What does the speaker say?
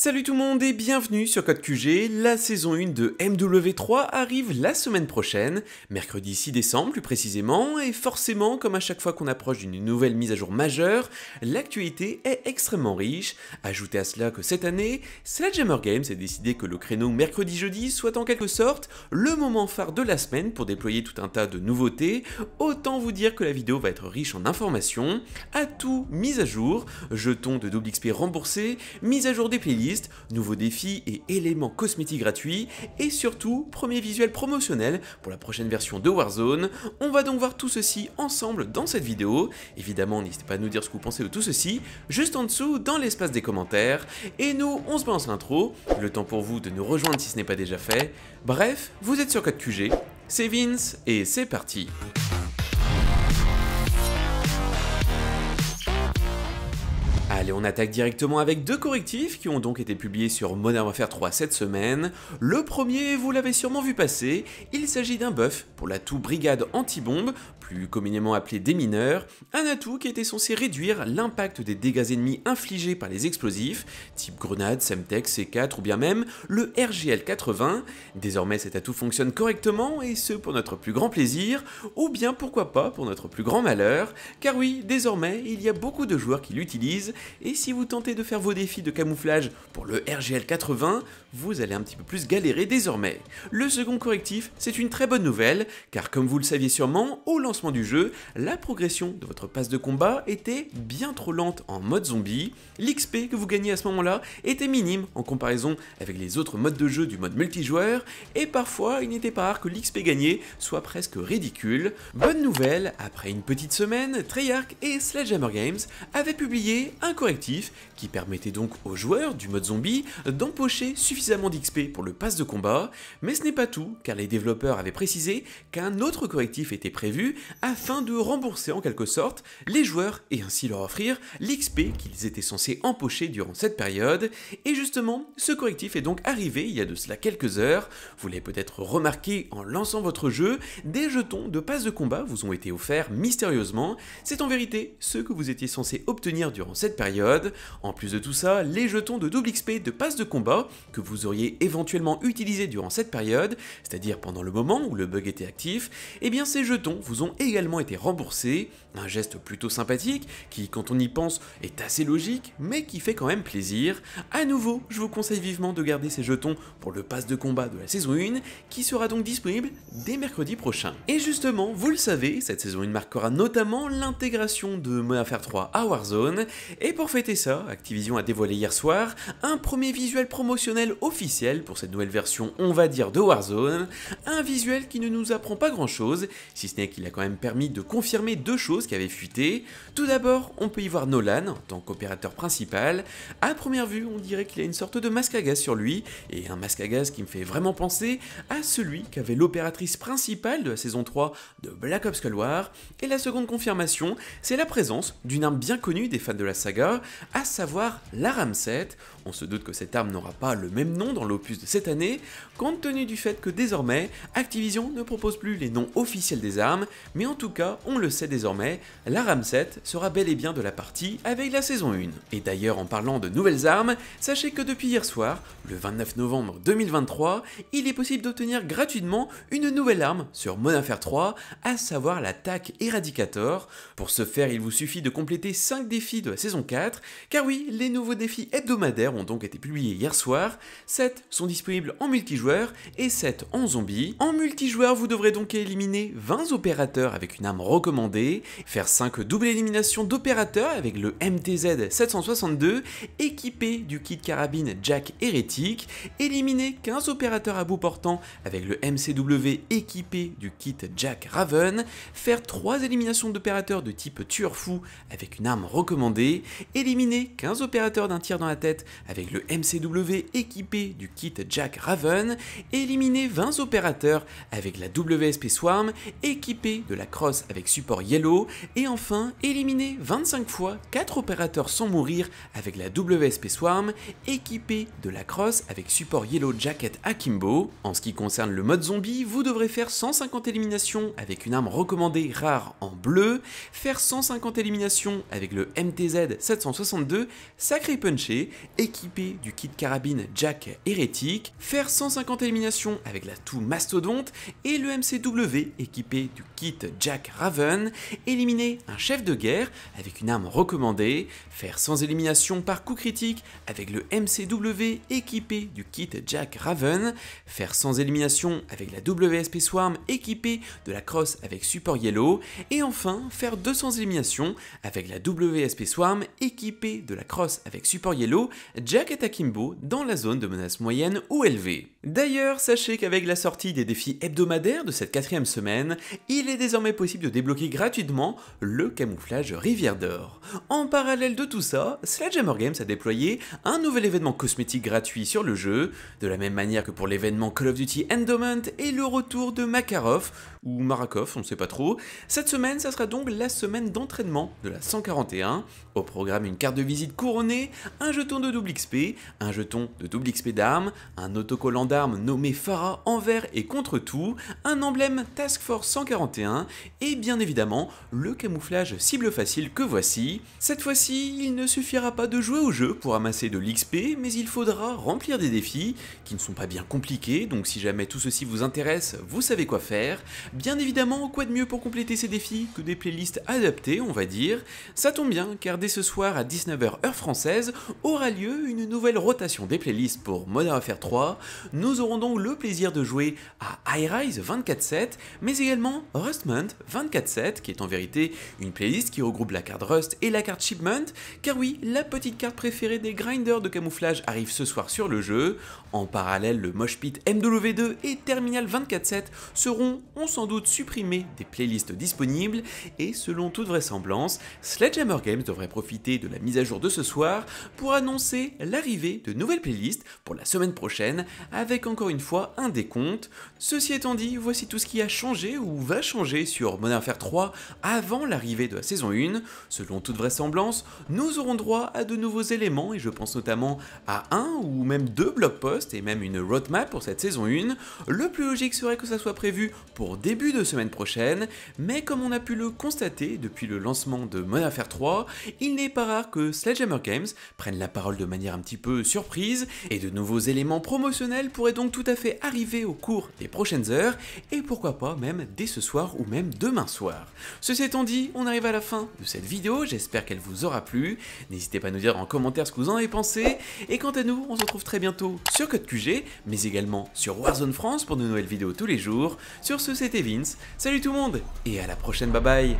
Salut tout le monde et bienvenue sur Code QG. La saison 1 de MW3 arrive la semaine prochaine, mercredi 6 décembre plus précisément, et forcément, comme à chaque fois qu'on approche d'une nouvelle mise à jour majeure, l'actualité est extrêmement riche. Ajoutez à cela que cette année, Sledgehammer Games a décidé que le créneau mercredi-jeudi soit en quelque sorte le moment phare de la semaine pour déployer tout un tas de nouveautés. Autant vous dire que la vidéo va être riche en informations, atouts, mise à jour, jetons de double XP remboursés, mise à jour des playlists, nouveaux défis et éléments cosmétiques gratuits, et surtout, premier visuel promotionnel pour la prochaine version de Warzone. On va donc voir tout ceci ensemble dans cette vidéo. Évidemment, n'hésitez pas à nous dire ce que vous pensez de tout ceci, juste en dessous dans l'espace des commentaires. Et nous, on se balance l'intro, le temps pour vous de nous rejoindre si ce n'est pas déjà fait. Bref, vous êtes sur 4QG. c'est Vince et c'est parti Et on attaque directement avec deux correctifs qui ont donc été publiés sur Modern Warfare 3 cette semaine. Le premier, vous l'avez sûrement vu passer, il s'agit d'un buff pour la tout brigade anti-bombe plus communément appelé démineur, un atout qui était censé réduire l'impact des dégâts ennemis infligés par les explosifs, type grenade, Semtex, C4 ou bien même le RGL-80. Désormais cet atout fonctionne correctement et ce pour notre plus grand plaisir, ou bien pourquoi pas pour notre plus grand malheur, car oui, désormais il y a beaucoup de joueurs qui l'utilisent et si vous tentez de faire vos défis de camouflage pour le RGL-80, vous allez un petit peu plus galérer désormais. Le second correctif, c'est une très bonne nouvelle, car comme vous le saviez sûrement, au lancement du jeu, la progression de votre passe de combat était bien trop lente en mode zombie, l'XP que vous gagnez à ce moment-là était minime en comparaison avec les autres modes de jeu du mode multijoueur, et parfois il n'était pas rare que l'XP gagné soit presque ridicule. Bonne nouvelle, après une petite semaine, Treyarch et Sledgehammer Games avaient publié un correctif qui permettait donc aux joueurs du mode zombie d'empocher suffisamment suffisamment d'XP pour le pass de combat, mais ce n'est pas tout, car les développeurs avaient précisé qu'un autre correctif était prévu afin de rembourser en quelque sorte les joueurs et ainsi leur offrir l'XP qu'ils étaient censés empocher durant cette période, et justement, ce correctif est donc arrivé il y a de cela quelques heures, vous l'avez peut-être remarqué en lançant votre jeu, des jetons de pass de combat vous ont été offerts mystérieusement, c'est en vérité ce que vous étiez censé obtenir durant cette période, en plus de tout ça, les jetons de double XP de passe de combat que vous vous auriez éventuellement utilisé durant cette période, c'est-à-dire pendant le moment où le bug était actif, eh bien ces jetons vous ont également été remboursés, un geste plutôt sympathique qui, quand on y pense, est assez logique, mais qui fait quand même plaisir. À nouveau, je vous conseille vivement de garder ces jetons pour le pass de combat de la saison 1, qui sera donc disponible dès mercredi prochain. Et justement, vous le savez, cette saison 1 marquera notamment l'intégration de Modern 3 à Warzone, et pour fêter ça, Activision a dévoilé hier soir un premier visuel promotionnel officiel pour cette nouvelle version, on va dire, de Warzone, un visuel qui ne nous apprend pas grand chose, si ce n'est qu'il a quand même permis de confirmer deux choses qui avaient fuité. Tout d'abord, on peut y voir Nolan en tant qu'opérateur principal. À première vue, on dirait qu'il a une sorte de masque à gaz sur lui, et un masque à gaz qui me fait vraiment penser à celui qu'avait l'opératrice principale de la saison 3 de Black Ops Cold War. Et la seconde confirmation, c'est la présence d'une arme bien connue des fans de la saga, à savoir la RAM7. On se doute que cette arme n'aura pas le même nom dans l'opus de cette année, compte tenu du fait que désormais, Activision ne propose plus les noms officiels des armes, mais en tout cas, on le sait désormais, la RAM 7 sera bel et bien de la partie avec la saison 1. Et d'ailleurs, en parlant de nouvelles armes, sachez que depuis hier soir, le 29 novembre 2023, il est possible d'obtenir gratuitement une nouvelle arme sur Warfare 3, à savoir l'attaque Eradicator. Pour ce faire, il vous suffit de compléter 5 défis de la saison 4, car oui, les nouveaux défis hebdomadaires ont donc été publiés hier soir, 7 sont disponibles en multijoueur et 7 en zombie. En multijoueur, vous devrez donc éliminer 20 opérateurs avec une arme recommandée, faire 5 doubles éliminations d'opérateurs avec le MTZ 762, équipé du kit carabine Jack Hérétique, éliminer 15 opérateurs à bout portant avec le MCW équipé du kit Jack Raven, faire 3 éliminations d'opérateurs de type tueur fou avec une arme recommandée, éliminer 15 opérateurs d'un tir dans la tête avec le MCW équipé du kit Jack Raven éliminer 20 opérateurs avec la WSP Swarm Équipé de la crosse avec support Yellow et enfin éliminer 25 fois 4 opérateurs sans mourir avec la WSP Swarm Équipé de la crosse avec support Yellow Jacket Akimbo. En ce qui concerne le mode zombie, vous devrez faire 150 éliminations avec une arme recommandée rare en bleu, faire 150 éliminations avec le MTZ 762 sacré punché équipé du kit carabine Jack hérétique, faire 150 éliminations avec la toux mastodonte et le MCW équipé du kit Jack Raven, éliminer un chef de guerre avec une arme recommandée, faire 100 éliminations par coup critique avec le MCW équipé du kit Jack Raven, faire 100 éliminations avec la WSP Swarm équipée de la crosse avec support yellow et enfin faire 200 éliminations avec la WSP Swarm équipée de la crosse avec support yellow Jack et Takimbo dans la zone de menace moyenne ou élevée. D'ailleurs, sachez qu'avec la sortie des défis hebdomadaires de cette quatrième semaine, il est désormais possible de débloquer gratuitement le camouflage Rivière d'Or. En parallèle de tout ça, Sledgehammer Games a déployé un nouvel événement cosmétique gratuit sur le jeu, de la même manière que pour l'événement Call of Duty Endowment et le retour de Makarov, ou Marakov, on ne sait pas trop. Cette semaine, ça sera donc la semaine d'entraînement de la 141, au programme une carte de visite couronnée, un jeton de double XP, un jeton de double XP d'armes, un autocollant d'armes nommé Farah envers et contre tout, un emblème Task Force 141 et bien évidemment le camouflage cible facile que voici. Cette fois-ci, il ne suffira pas de jouer au jeu pour amasser de l'XP, mais il faudra remplir des défis qui ne sont pas bien compliqués, donc si jamais tout ceci vous intéresse, vous savez quoi faire. Bien évidemment, quoi de mieux pour compléter ces défis que des playlists adaptées, on va dire. Ça tombe bien, car dès ce soir à 19h heure française, aura lieu une nouvelle rotation des playlists pour Modern Warfare 3, nous aurons donc le plaisir de jouer à High Rise 24-7, mais également Rustment 24-7, qui est en vérité une playlist qui regroupe la carte Rust et la carte Shipment, car oui, la petite carte préférée des grinders de camouflage arrive ce soir sur le jeu. En parallèle, le Moshpit MW2 et Terminal 24-7 seront, on sans doute, supprimés des playlists disponibles, et selon toute vraisemblance, Sledgehammer Games devrait profiter de la mise à jour de ce soir pour annoncer l'arrivée de nouvelles playlists pour la semaine prochaine avec encore une fois un décompte. Ceci étant dit, voici tout ce qui a changé ou va changer sur Modern 3 avant l'arrivée de la saison 1. Selon toute vraisemblance, nous aurons droit à de nouveaux éléments et je pense notamment à un ou même deux blog posts et même une roadmap pour cette saison 1. Le plus logique serait que ça soit prévu pour début de semaine prochaine, mais comme on a pu le constater depuis le lancement de Modern 3, il n'est pas rare que Sledgehammer Games prenne la parole de manière un petit peu surprise et de nouveaux éléments promotionnels pour pourrait donc tout à fait arriver au cours des prochaines heures, et pourquoi pas même dès ce soir ou même demain soir. Ceci étant dit, on arrive à la fin de cette vidéo, j'espère qu'elle vous aura plu, n'hésitez pas à nous dire en commentaire ce que vous en avez pensé, et quant à nous, on se retrouve très bientôt sur Code QG, mais également sur Warzone France pour de nouvelles vidéos tous les jours. Sur ce, c'était Vince, salut tout le monde, et à la prochaine, bye bye